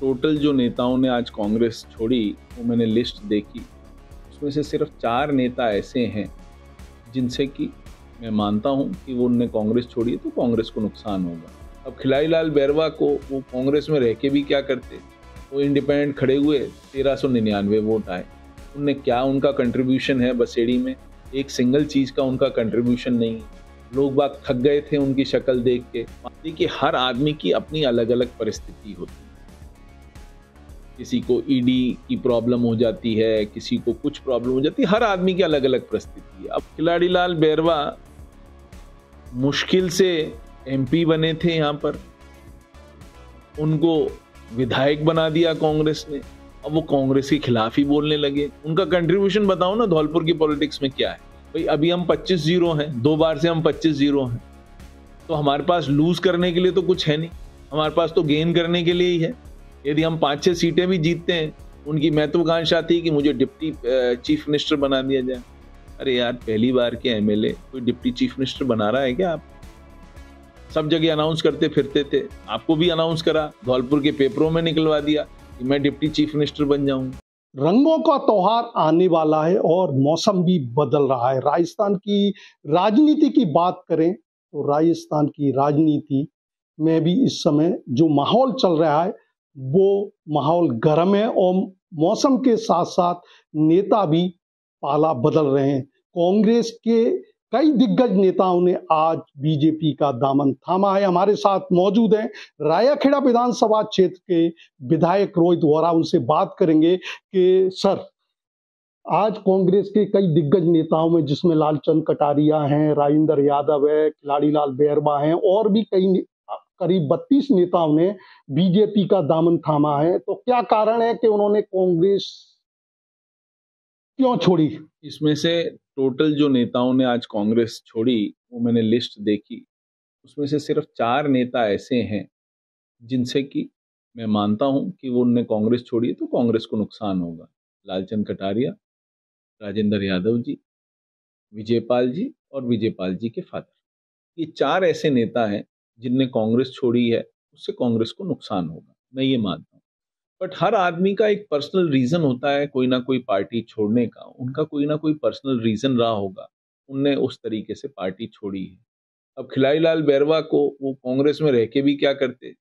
total जो नेताओं ने आज कांग्रेस छोड़ी वो मैंने लिस्ट देखी उसमें से सिर्फ चार नेता ऐसे हैं जिनसे कि मैं मानता हूँ कि वो उनने कांग्रेस छोड़ी तो कांग्रेस को नुकसान होगा अब खिलाई लाल बैरवा को वो कांग्रेस में रह के भी क्या करते वो इंडिपेंडेंट खड़े हुए तेरह सौ निन्यानवे वोट आए उनने क्या उनका कंट्रीब्यूशन है बसेड़ी में एक सिंगल चीज़ का उनका कंट्रीब्यूशन नहीं लोग बाग थक गए थे उनकी शक्ल देख के देखिए हर आदमी की अपनी अलग अलग परिस्थिति होती है किसी को ईडी e की प्रॉब्लम हो जाती है किसी को कुछ प्रॉब्लम हो जाती है हर आदमी की अलग अलग परिस्थिति है अब खिलाड़ी लाल बैरवा मुश्किल से एमपी बने थे यहाँ पर उनको विधायक बना दिया कांग्रेस ने अब वो कांग्रेस के खिलाफ ही बोलने लगे उनका कंट्रीब्यूशन बताओ ना धौलपुर की पॉलिटिक्स में क्या है भाई अभी हम 25 जीरो हैं दो बार से हम 25 जीरो हैं तो हमारे पास लूज करने के लिए तो कुछ है नहीं हमारे पास तो गेन करने के लिए ही है यदि हम पाँच छः सीटें भी जीतते हैं उनकी महत्वाकांक्षा थी कि मुझे डिप्टी चीफ मिनिस्टर बना दिया जाए अरे यार पहली बार के एम कोई डिप्टी चीफ मिनिस्टर बना रहा है क्या आप सब जगह अनाउंस करते फिरते थे आपको भी अनाउंस करा धौलपुर के पेपरों में निकलवा दिया कि मैं डिप्टी चीफ मिनिस्टर बन जाऊं रंगों का त्यौहार आने वाला है और मौसम भी बदल रहा है राजस्थान की राजनीति की बात करें तो राजस्थान की राजनीति में भी इस समय जो माहौल चल रहा है वो माहौल गर्म है और मौसम के साथ साथ नेता भी पाला बदल रहे हैं कांग्रेस के कई दिग्गज नेताओं ने आज बीजेपी का दामन थामा है हमारे साथ मौजूद हैं रायाखेड़ा विधानसभा क्षेत्र के विधायक रोहित वोरा उनसे बात करेंगे कि सर आज कांग्रेस के कई दिग्गज नेताओं में जिसमें लालचंद कटारिया हैं राजेंद्र यादव है खिलाड़ी लाल बेहरबा हैं और भी कई करीब बत्तीस नेताओं ने बीजेपी का दामन थामा है तो क्या कारण है कि उन्होंने कांग्रेस क्यों छोड़ी इसमें से टोटल जो नेताओं ने आज कांग्रेस छोड़ी वो मैंने लिस्ट देखी उसमें से सिर्फ चार नेता ऐसे हैं जिनसे कि मैं मानता हूं कि वो उनने कांग्रेस छोड़ी तो कांग्रेस को नुकसान होगा लालचंद कटारिया राजेंद्र यादव जी विजयपाल जी और विजयपाल जी के फादर ये चार ऐसे नेता हैं जिनने कांग्रेस छोड़ी है उससे कांग्रेस को नुकसान होगा मैं ये मानता हूँ बट हर आदमी का एक पर्सनल रीजन होता है कोई ना कोई पार्टी छोड़ने का उनका कोई ना कोई पर्सनल रीजन रहा होगा उनने उस तरीके से पार्टी छोड़ी है अब खिलाई लाल बैरवा को वो कांग्रेस में रह के भी क्या करते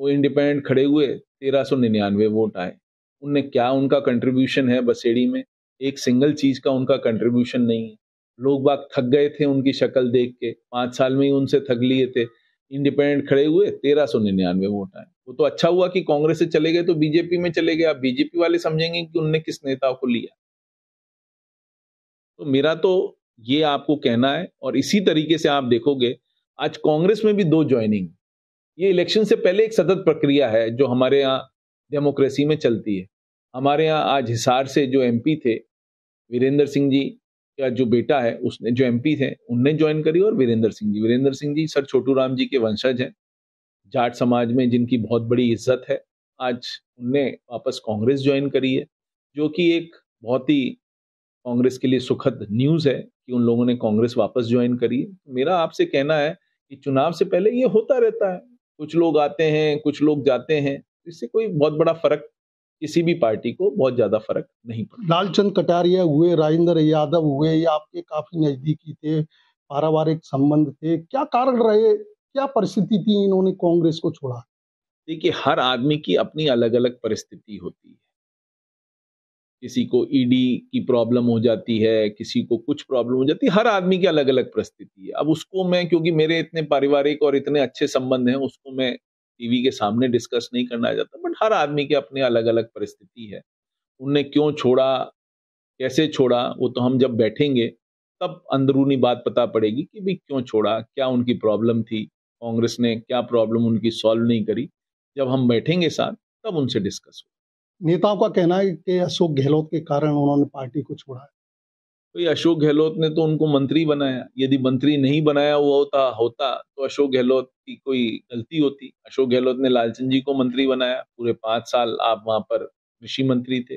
वो इंडिपेंडेंट खड़े हुए तेरह सौ निन्यानवे वोट आए उनने क्या उनका कंट्रीब्यूशन है बसेड़ी में एक सिंगल चीज का उनका कंट्रीब्यूशन नहीं है लोग बाग थक गए थे उनकी शक्ल देख के पाँच साल में ही उनसे थक लिए थे इंडिपेंडेंट खड़े हुए तेरह सौ निन्यानवे वोट आए वो तो अच्छा हुआ कि कांग्रेस से चले गए तो बीजेपी में चले गए आप बीजेपी वाले समझेंगे कि उनने किस नेता को लिया तो मेरा तो ये आपको कहना है और इसी तरीके से आप देखोगे आज कांग्रेस में भी दो ज्वाइनिंग ये इलेक्शन से पहले एक सतत प्रक्रिया है जो हमारे यहाँ डेमोक्रेसी में चलती है हमारे यहाँ आज हिसार से जो एमपी थे वीरेंद्र सिंह जी का जो बेटा है उसने जो पी थे उनने ज्वाइन करी और वीरेंद्र सिंह जी वीरेंद्र सिंह जी सर छोटू राम जी के वंशज हैं जाट समाज में जिनकी बहुत बड़ी इज्जत है आज उनने वापस कांग्रेस ज्वाइन करी है जो कि एक बहुत ही कांग्रेस के लिए सुखद न्यूज़ है कि उन लोगों ने कांग्रेस वापस ज्वाइन करी है मेरा आपसे कहना है कि चुनाव से पहले ये होता रहता है कुछ लोग आते हैं कुछ लोग जाते हैं इससे कोई बहुत बड़ा फर्क किसी भी पार्टी को बहुत ज्यादा फर्क नहीं पड़ा लालचंद कटारिया हुए राजेंद्र यादव हुए या आपके काफी नजदीकी थे पारिवारिक संबंध थे क्या कारण रहे क्या परिस्थिति थी इन्होंने कांग्रेस को छोड़ा देखिए हर आदमी की अपनी अलग अलग परिस्थिति होती है किसी को ईडी e की प्रॉब्लम हो जाती है किसी को कुछ प्रॉब्लम हो जाती है हर आदमी की अलग अलग परिस्थिति है अब उसको मैं क्योंकि मेरे इतने पारिवारिक और इतने अच्छे संबंध हैं उसको मैं टीवी के सामने डिस्कस नहीं करना चाहता बट हर आदमी की अपनी अलग अलग परिस्थिति है उनने क्यों छोड़ा कैसे छोड़ा वो तो हम जब बैठेंगे तब अंदरूनी बात पता पड़ेगी कि भी क्यों छोड़ा क्या उनकी प्रॉब्लम थी कांग्रेस ने क्या प्रॉब्लम उनकी सॉल्व नहीं करी जब हम बैठेंगे साथ तब उनसे डिस्कस होगा नेताओं का कहना है कि अशोक गहलोत के कारण उन्होंने पार्टी को छोड़ा है भाई अशोक गहलोत ने तो उनको मंत्री बनाया यदि मंत्री नहीं बनाया हुआ होता होता तो अशोक गहलोत की कोई गलती होती अशोक गहलोत ने लालचंद जी को मंत्री बनाया पूरे पांच साल आप वहां पर कृषि मंत्री थे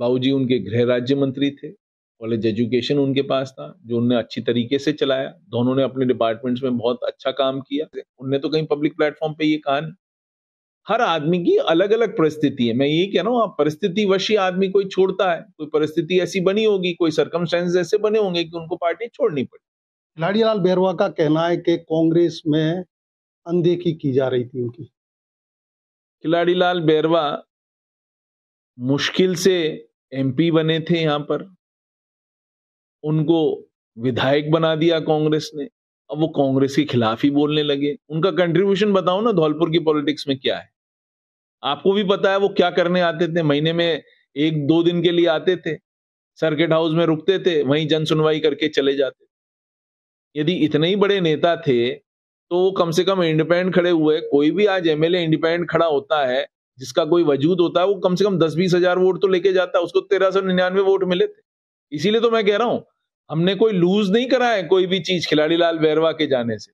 बाबू जी उनके गृह राज्य मंत्री थे कॉलेज एजुकेशन उनके पास था जो उनने अच्छी तरीके से चलाया दोनों ने अपने डिपार्टमेंट्स में बहुत अच्छा काम किया उनने तो कहीं पब्लिक प्लेटफॉर्म पे ये कहा हर आदमी की अलग अलग परिस्थिति है मैं यही कह रहा हूँ परिस्थिति वशी आदमी कोई छोड़ता है कोई परिस्थिति ऐसी बनी होगी कोई सरकमस्टेंस ऐसे बने होंगे कि उनको पार्टी छोड़नी पड़ी खिलाड़ी लाल बेरवा का कहना है कि कांग्रेस में अनदेखी की जा रही थी उनकी खिलाड़ी लाल बेरवा मुश्किल से एमपी बने थे यहाँ पर उनको विधायक बना दिया कांग्रेस ने अब वो कांग्रेस के खिलाफ ही बोलने लगे उनका कंट्रीब्यूशन बताओ ना धौलपुर की पॉलिटिक्स में क्या है आपको भी पता है वो क्या करने आते थे महीने में एक दो दिन के लिए आते थे सर्किट हाउस में रुकते थे वहीं जन सुनवाई करके चले जाते यदि इतने ही बड़े नेता थे तो कम से कम इंडिपेंडेंट खड़े हुए कोई भी आज एमएलए इंडिपेंडेंट खड़ा होता है जिसका कोई वजूद होता है वो कम से कम दस बीस हजार वोट तो लेके जाता है उसको तेरह सौ निन्यानवे वोट मिले थे इसीलिए तो मैं कह रहा हूं हमने कोई लूज नहीं करा है कोई भी चीज खिलाड़ी लाल बैरवा के जाने से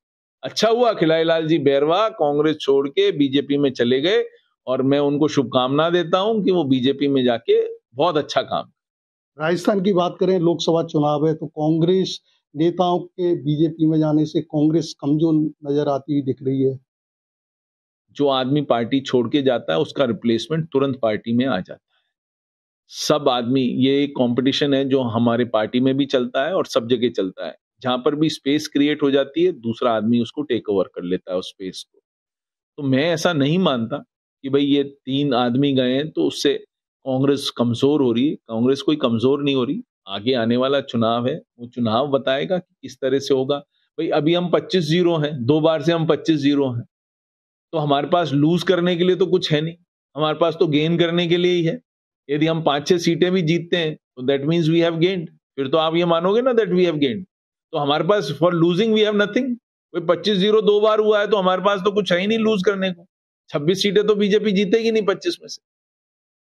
अच्छा हुआ खिलाड़ी लाल जी बैरवा कांग्रेस छोड़ के बीजेपी में चले गए और मैं उनको शुभकामना देता हूं कि वो बीजेपी में जाके बहुत अच्छा काम राजस्थान की बात करें लोकसभा चुनाव है तो कांग्रेस नेताओं के बीजेपी में जाने से कांग्रेस कमजोर नजर आती हुई दिख रही है जो आदमी पार्टी छोड़ के जाता है उसका रिप्लेसमेंट तुरंत पार्टी में आ जाता है सब आदमी ये एक कॉम्पिटिशन है जो हमारे पार्टी में भी चलता है और सब जगह चलता है जहां पर भी स्पेस क्रिएट हो जाती है दूसरा आदमी उसको टेक ओवर कर लेता है उस स्पेस को तो मैं ऐसा नहीं मानता कि भाई ये तीन आदमी गए हैं तो उससे कांग्रेस कमजोर हो रही है कांग्रेस कोई कमजोर नहीं हो रही आगे आने वाला चुनाव है वो चुनाव बताएगा कि किस तरह से होगा भाई अभी हम 25 जीरो हैं दो बार से हम 25 जीरो हैं तो हमारे पास लूज करने के लिए तो कुछ है नहीं हमारे पास तो गेन करने के लिए ही है यदि हम पांच छह सीटें भी जीतते हैं तो that means we have gained फिर तो आप ये मानोगे ना दैट वी हैव गेंड तो हमारे पास for losing we have nothing पच्चीस जीरो दो बार हुआ है तो हमारे पास तो कुछ है ही नहीं लूज करने को 26 सीटें तो बीजेपी जीतेगी नहीं 25 में से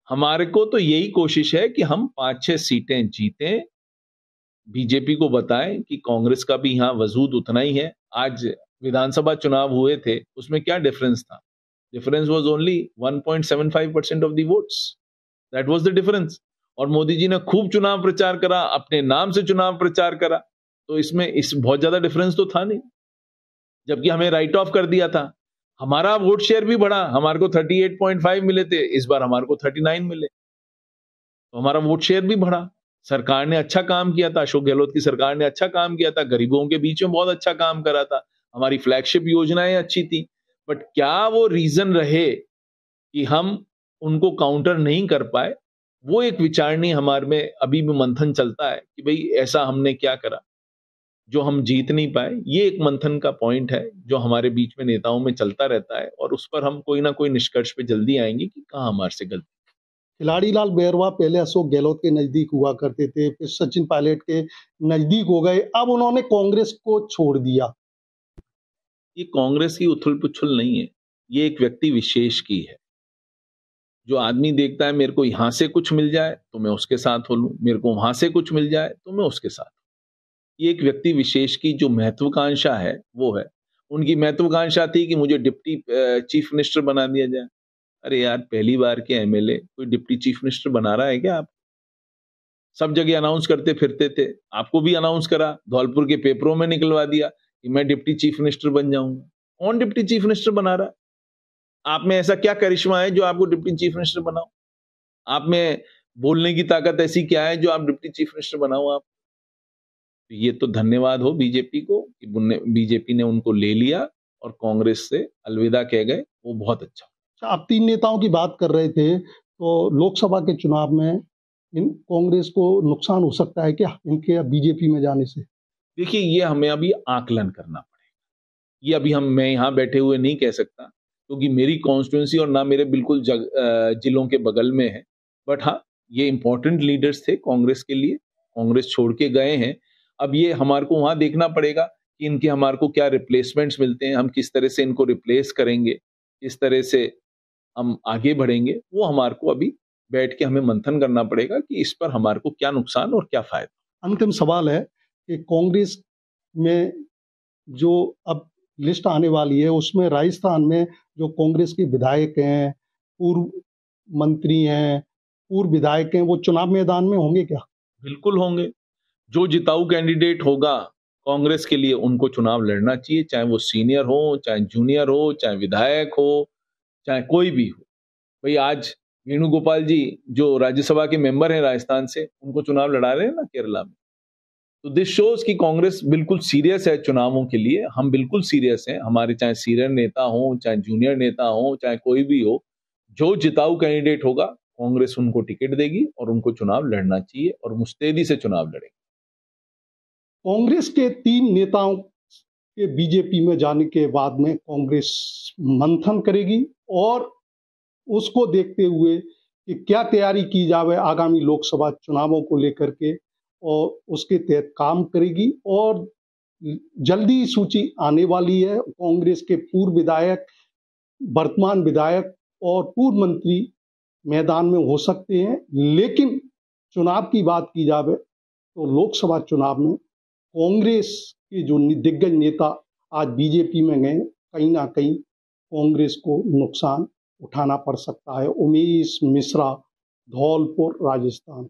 हमारे को तो यही कोशिश है कि हम पांच छह सीटें जीतें बीजेपी को बताएं कि कांग्रेस का भी यहाँ वजूद उतना ही है आज विधानसभा चुनाव हुए थे उसमें क्या डिफरेंस था difference was only one point seven five percent of the votes that was the difference और मोदी जी ने खूब चुनाव प्रचार करा अपने नाम से चुनाव प्रचार करा तो इसमें इस बहुत ज्यादा डिफरेंस तो था नहीं जबकि हमें राइट ऑफ कर दिया था हमारा वोट शेयर भी बढ़ा हमारे को 38.5 मिले थे इस बार हमारे को 39 मिले तो हमारा वोट शेयर भी बढ़ा सरकार ने अच्छा काम किया था अशोक गहलोत की सरकार ने अच्छा काम किया था गरीबों के बीच में बहुत अच्छा काम करा था हमारी फ्लैगशिप योजनाएं अच्छी थी बट क्या वो रीजन रहे कि हम उनको काउंटर नहीं कर पाए वो एक विचारणी हमारे में अभी भी मंथन चलता है कि भाई ऐसा हमने क्या करा जो हम जीत नहीं पाए ये एक मंथन का पॉइंट है जो हमारे बीच में नेताओं में चलता रहता है और उस पर हम कोई ना कोई निष्कर्ष पे जल्दी आएंगे कि कहाँ हमारे से गलती खिलाड़ी लाल बेरवा पहले अशोक गहलोत के नज़दीक हुआ करते थे फिर सचिन पायलट के नज़दीक हो गए अब उन्होंने कांग्रेस को छोड़ दिया ये कांग्रेस की उथल पुथल नहीं है ये एक व्यक्ति विशेष की है जो आदमी देखता है मेरे को यहाँ से कुछ मिल जाए तो मैं उसके साथ हो लू मेरे को वहां से कुछ मिल जाए तो मैं उसके साथ ये एक व्यक्ति विशेष की जो महत्वाकांक्षा है वो है उनकी महत्वाकांक्षा थी कि मुझे डिप्टी चीफ मिनिस्टर बना दिया जाए अरे यार पहली बार के एमएलए कोई डिप्टी चीफ मिनिस्टर बना रहा है क्या आप सब जगह अनाउंस करते फिरते थे आपको भी अनाउंस करा धौलपुर के पेपरों में निकलवा दिया कि मैं डिप्टी चीफ मिनिस्टर बन जाऊंगा कौन डिप्टी चीफ मिनिस्टर बना रहा आप में ऐसा क्या करिश्मा है जो आपको डिप्टी चीफ मिनिस्टर बनाओ आप में बोलने की ताकत ऐसी क्या है जो आप डिप्टी चीफ मिनिस्टर बनाओ आप तो ये तो धन्यवाद हो बीजेपी को कि बीजेपी ने उनको ले लिया और कांग्रेस से अलविदा कह गए वो बहुत अच्छा।, अच्छा आप तीन नेताओं की बात कर रहे थे तो लोकसभा के चुनाव में इन कांग्रेस को नुकसान हो सकता है क्या इनके बीजेपी में जाने से देखिए ये हमें अभी आकलन करना पड़ेगा ये अभी हम मैं यहाँ बैठे हुए नहीं कह सकता क्योंकि तो मेरी कॉन्स्टिट्यूंसी और ना मेरे बिल्कुल जग, जिलों के बगल में है बट हाँ ये इंपॉर्टेंट लीडर्स थे कांग्रेस के लिए कांग्रेस छोड़ के गए हैं अब ये हमारे को वहाँ देखना पड़ेगा कि इनके हमारे को क्या रिप्लेसमेंट्स मिलते हैं हम किस तरह से इनको रिप्लेस करेंगे किस तरह से हम आगे बढ़ेंगे वो हमारे को अभी बैठ के हमें मंथन करना पड़ेगा कि इस पर हमारे को क्या नुकसान और क्या फायदा अंतिम सवाल है कि कांग्रेस में जो अब लिस्ट आने वाली है उसमें राजस्थान में जो कांग्रेस के विधायक हैं पूर्व मंत्री हैं पूर्व विधायक हैं वो चुनाव मैदान में होंगे क्या बिल्कुल होंगे जो जिताऊ कैंडिडेट होगा कांग्रेस के लिए उनको चुनाव लड़ना चाहिए चाहे वो सीनियर हो चाहे जूनियर हो चाहे विधायक हो चाहे कोई भी हो भाई आज वेणुगोपाल जी जो राज्यसभा के मेंबर हैं राजस्थान से उनको चुनाव लड़ा रहे हैं ना केरला में तो दिस शोज कि कांग्रेस बिल्कुल सीरियस है चुनावों के लिए हम बिल्कुल सीरियस हैं हमारे चाहे सीनियर नेता हो चाहे जूनियर नेता हो चाहे कोई भी हो जो जिताऊ कैंडिडेट होगा कांग्रेस उनको टिकट देगी और उनको चुनाव लड़ना चाहिए और मुस्तैदी से चुनाव लड़ेगी कांग्रेस के तीन नेताओं के बीजेपी में जाने के बाद में कांग्रेस मंथन करेगी और उसको देखते हुए कि क्या तैयारी की जावे आगामी लोकसभा चुनावों को लेकर के और उसके तहत काम करेगी और जल्दी सूची आने वाली है कांग्रेस के पूर्व विधायक वर्तमान विधायक और पूर्व मंत्री मैदान में हो सकते हैं लेकिन चुनाव की बात की जावे तो लोकसभा चुनाव में कांग्रेस के जो दिग्गज नेता आज बीजेपी में गए कहीं ना कहीं कांग्रेस को नुकसान उठाना पड़ सकता है उमेश मिश्रा धौलपुर राजस्थान